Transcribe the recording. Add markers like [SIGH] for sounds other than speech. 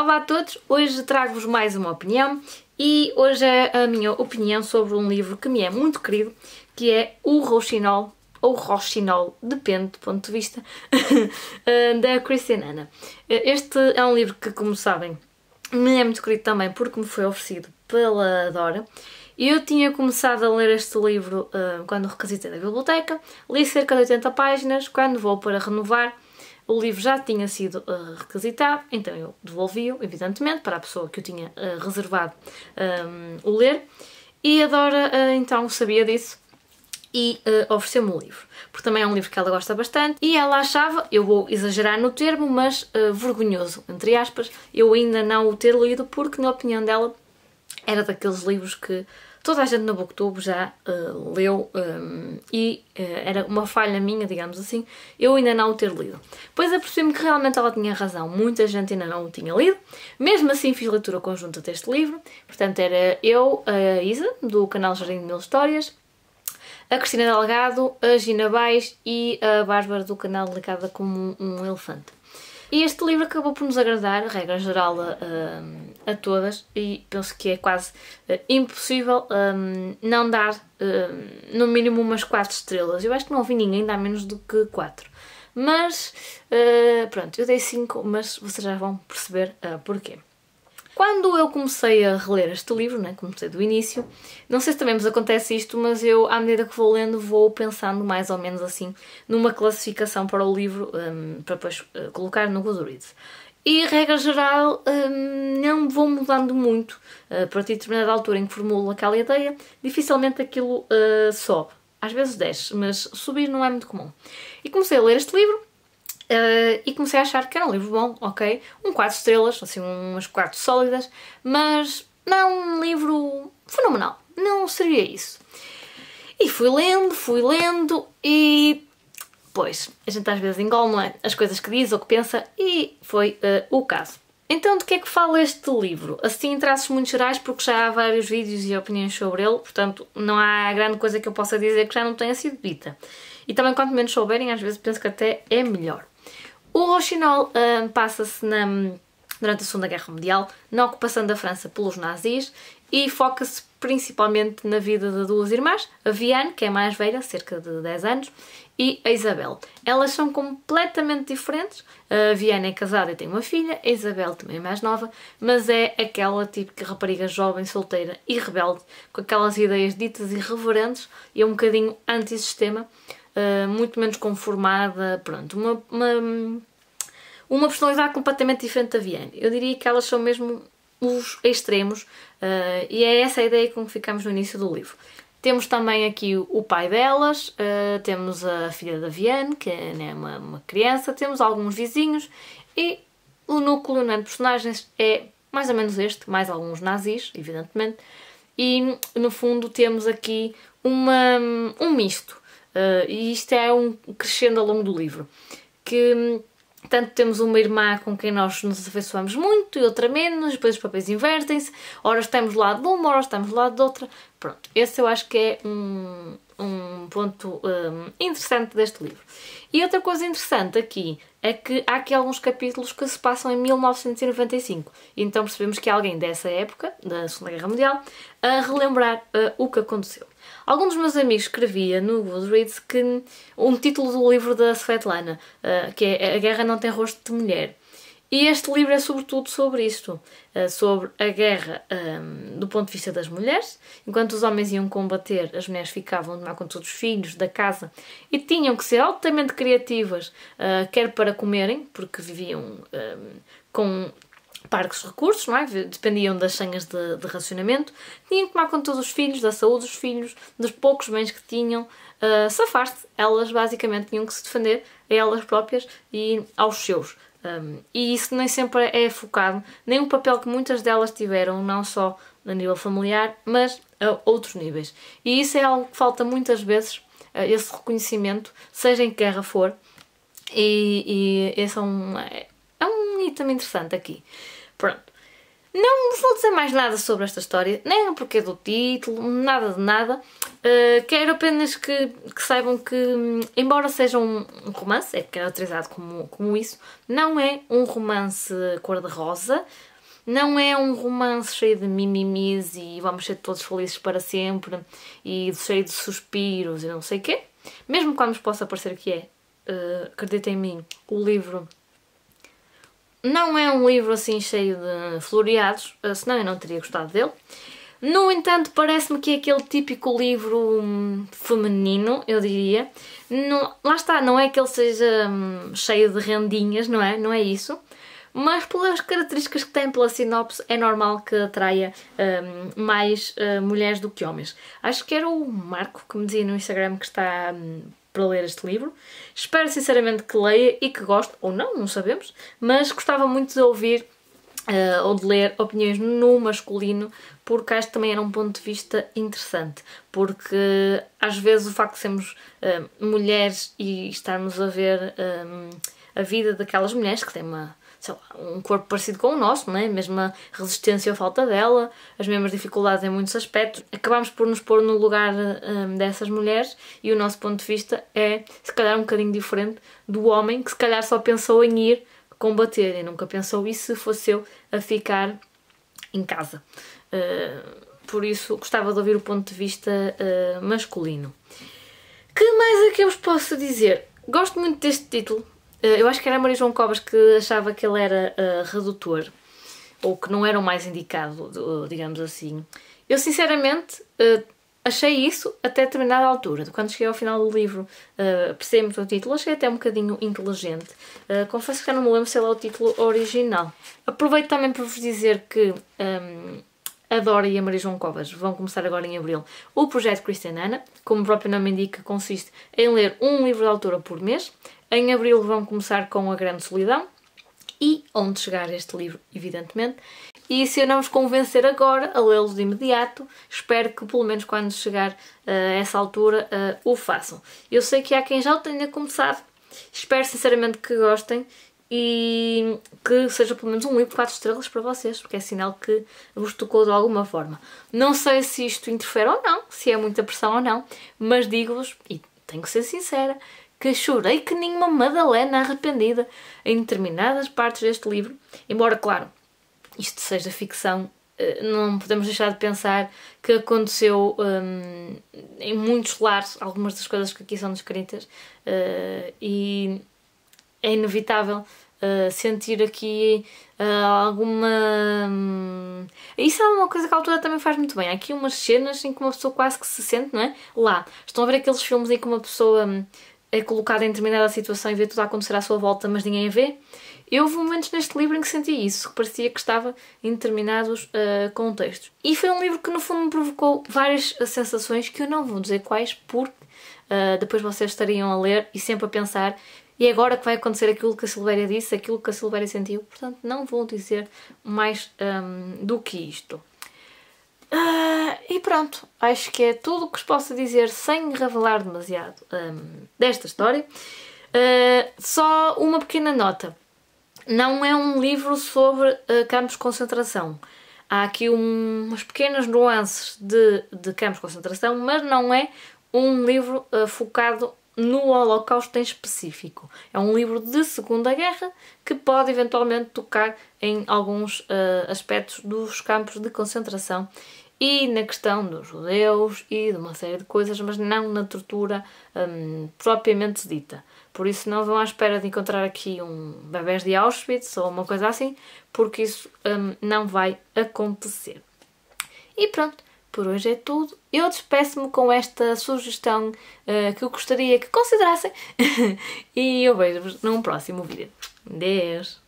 Olá a todos, hoje trago-vos mais uma opinião e hoje é a minha opinião sobre um livro que me é muito querido, que é O Rouxinol, ou Rochinol, depende do ponto de vista, [LAUGHS] eh, da Christian Anna. Eh, este é um livro que, como sabem, me é muito querido também porque me foi oferecido pela Dora. Eu tinha começado a ler este livro eh, quando requisitei da biblioteca, li cerca de 80 páginas, quando vou para renovar o livro já tinha sido uh, requisitado, então eu devolvi-o, evidentemente, para a pessoa que eu tinha uh, reservado um, ehm, o ler. E a Dora, uh, então, sabia disso e ofereceu-me o livro. Porque também é um livro que ela gosta bastante. E ela achava, eu vou exagerar no termo, mas vergonhoso, entre aspas, eu ainda não o ter lido, porque, na opinião dela, era daqueles livros que toda a gente no Booktube já uh, leu um, eh, e uh, era uma falha minha, digamos assim, eu ainda não o ter lido. Pois apercebi-me que realmente ela tinha razão, muita gente ainda não o tinha lido. Mesmo assim fiz leitura conjunta deste livro, portanto era eu, a Isa, do canal Jardim de Mil Histórias, a Cristina Delgado, a Gina Baix e a Bárbara do canal Delicada como um Elefante. E este livro acabou por nos agradar, regra geral, a, a todas, e penso que é quase eh, impossível um, ehm, não dar, ehm, no mínimo, umas 4 estrelas. Eu acho que não ouvi ninguém dar menos do que 4. Mas, uh, pronto, eu dei 5, mas vocês já vão perceber uh, porquê. Quando eu comecei a reler este livro, né, comecei do início, não sei se também vos acontece isto, mas eu, à medida que vou lendo, vou pensando mais ou menos assim numa classificação para o livro, um, para depois uh, colocar no Goodreads. E, regra geral, hum, não vou mudando muito. para eh, a determinada altura em que formulo aquela ideia, dificilmente aquilo eh, sobe. Às vezes desce, mas subir não é muito comum. E comecei a ler este livro Uh, e comecei a achar que era um livro bom, ok? Um 4 estrelas, assim, umas 4 sólidas, mas não é um livro fenomenal. Não seria isso. E fui lendo, fui lendo e. Pois, a gente às vezes engolma é? as coisas que diz ou que pensa e foi uh, o caso. Então, de que é que fala este livro? Assim, em traços muito gerais, porque já há vários vídeos e opiniões sobre ele, portanto, não há grande coisa que eu possa dizer que já não tenha sido dita. E também, quanto menos souberem, às vezes penso que até é melhor. O Rochinol um, passa-se durante a Segunda Guerra Mundial, na ocupação da França pelos nazis e foca-se principalmente na vida de duas irmãs, a Viane, que é mais velha, cerca de 10 anos, e a Isabel. Elas são completamente diferentes. A Viane é casada e tem uma filha, a Isabel também é mais nova, mas é aquela típica rapariga jovem, solteira e rebelde, com aquelas ideias ditas irreverentes e um bocadinho anti-sistema. Eh, muito menos conformada, pronto, uma, uma, uma personalidade completamente diferente da Viane. Eu diria que elas são mesmo os extremos uh, e é essa a ideia com que ficamos no início do livro. Temos também aqui o pai delas, uh, temos a filha da Viane, que é né, uma, uma, criança, temos alguns vizinhos e o núcleo né, de personagens é mais ou menos este, mais alguns nazis, evidentemente, e no fundo temos aqui uma, um misto Uh, e isto é um crescendo ao longo do livro. Que hum, tanto temos uma irmã com quem nós nos afeiçoamos muito e outra menos, depois os papéis invertem-se, ora estamos do lado de uma, ora estamos do lado de outra. Pronto, esse eu acho que é um, um ponto um, interessante deste livro. E outra coisa interessante aqui é que há aqui alguns capítulos que se passam em 1995. Então percebemos que há alguém dessa época, da Segunda Guerra Mundial, a relembrar uh, o que aconteceu. Algum dos meus amigos escrevia no Goodreads que um título do livro da Svetlana, eh, que é A Guerra Não Tem Rosto de Mulher. E este livro é sobretudo sobre isto, eh, sobre a guerra um, ehm, do ponto de vista das mulheres. Enquanto os homens iam combater, as mulheres ficavam de mal com conta dos filhos, da casa e tinham que ser altamente criativas, uh, quer para comerem, porque viviam um, ehm, com parques recursos, não é? dependiam das senhas de, de, racionamento, tinham que tomar conta dos filhos, da saúde dos filhos, dos poucos bens que tinham, uh, safar-se. Elas basicamente tinham que se defender a elas próprias e aos seus. Um, e isso nem sempre é focado, nem o papel que muitas delas tiveram, não só a nível familiar, mas a outros níveis. E isso é algo que falta muitas vezes, uh, esse reconhecimento, seja em que guerra for, e, e esse é um, é muito interessante aqui. Pronto. Não vou dizer mais nada sobre esta história, nem o porquê do título, nada de nada. Uh, quero apenas que, que, saibam que, embora seja um, um, romance, é caracterizado como, como isso, não é um romance cor-de-rosa, não é um romance cheio de mimimis e vamos ser todos felizes para sempre e cheio de suspiros e não sei o quê. Mesmo quando nos possa parecer que é, uh, em mim, o livro não é um livro assim cheio de floreados, eh, senão eu não teria gostado dele. No entanto, parece-me que é aquele típico livro hum, feminino, eu diria. Não, lá está, não é que ele seja hum, cheio de rendinhas, não é? Não é isso. Mas pelas características que tem pela sinopse, é normal que atraia hum, mais eh, mulheres do que homens. Acho que era o Marco que me dizia no Instagram que está para ler este livro. Espero sinceramente que leia e que goste, ou não, não sabemos, mas gostava muito de ouvir uh, ou de ler opiniões no masculino, porque acho que também era um ponto de vista interessante. Porque às vezes o facto de sermos uh, mulheres e estarmos a ver um, eh, a vida daquelas mulheres que têm uma sei lá, um corpo parecido com o nosso, né? mesma resistência ou falta dela, as mesmas dificuldades em muitos aspectos. Acabamos por nos pôr no lugar hum, dessas mulheres e o nosso ponto de vista é, se calhar, um bocadinho diferente do homem que, se calhar, só pensou em ir combater e nunca pensou isso se fosse eu a ficar em casa. Uh, por isso, gostava de ouvir o ponto de vista uh, masculino. Que mais é que eu vos posso dizer? Gosto muito deste título, eh, eu acho que era Maria João Cobras que achava que ele era uh, redutor, ou que não era o mais indicado, digamos assim. Eu, sinceramente, uh, achei isso até determinada altura, quando cheguei ao final do livro, uh, muito o título, achei até um bocadinho inteligente. Uh, confesso que já não me lembro se ele é o título original. Aproveito também para vos dizer que um, ehm, a Dora e a Maria João Covas vão começar agora em abril o projeto Cristian Cristianana, como o próprio nome indica, consiste em ler um livro de autora por mês. Em abril vão começar com A Grande Solidão e Onde Chegar Este Livro, evidentemente. E se eu não os convencer agora a lê-los de imediato, espero que pelo menos quando chegar uh, eh, a essa altura uh, o façam. Eu sei que há quem já o tenha começado, espero sinceramente que gostem e que seja pelo menos um livro de 4 estrelas para vocês, porque é sinal que vos tocou de alguma forma. Não sei se isto interfere ou não, se é muita pressão ou não, mas digo-vos, e tenho que ser sincera, que chorei que nenhuma Madalena arrependida em determinadas partes deste livro, embora, claro, isto seja ficção eh, não podemos deixar de pensar que aconteceu um, em muitos lares algumas das coisas que aqui são descritas uh, e é inevitável uh, sentir aqui uh, alguma. Hum, isso é uma coisa que a altura também faz muito bem. Há aqui umas cenas em que uma pessoa quase que se sente, não é? Lá. Estão a ver aqueles filmes em que uma pessoa hum, é colocada em determinada situação e vê tudo a acontecer à sua volta, mas ninguém a vê? Eu houve momentos neste livro em que senti isso, que parecia que estava em determinados uh, contextos. E foi um livro que, no fundo, me provocou várias sensações que eu não vou dizer quais, porque uh, depois vocês estariam a ler e sempre a pensar e agora que vai acontecer aquilo que a Silveira disse, aquilo que a Silveira sentiu, portanto não vou dizer mais um, do que isto. Uh, e pronto, acho que é tudo o que vos posso dizer sem revelar demasiado um, desta história. Uh, só uma pequena nota. Não é um livro sobre uh, campos de concentração. Há aqui um, umas pequenas nuances de, de campos de concentração, mas não é um livro focado no Holocausto em específico. É um livro de Segunda Guerra que pode eventualmente tocar em alguns uh, aspectos dos campos de concentração e na questão dos judeus e de uma série de coisas, mas não na tortura um, propriamente dita. Por isso não vão à espera de encontrar aqui um bebés de Auschwitz ou uma coisa assim, porque isso um, não vai acontecer. E pronto, por hoje é tudo. Eu despeço-me com esta sugestão uh, que eu gostaria que considerassem [LAUGHS] e eu vejo-vos num próximo vídeo. Deus!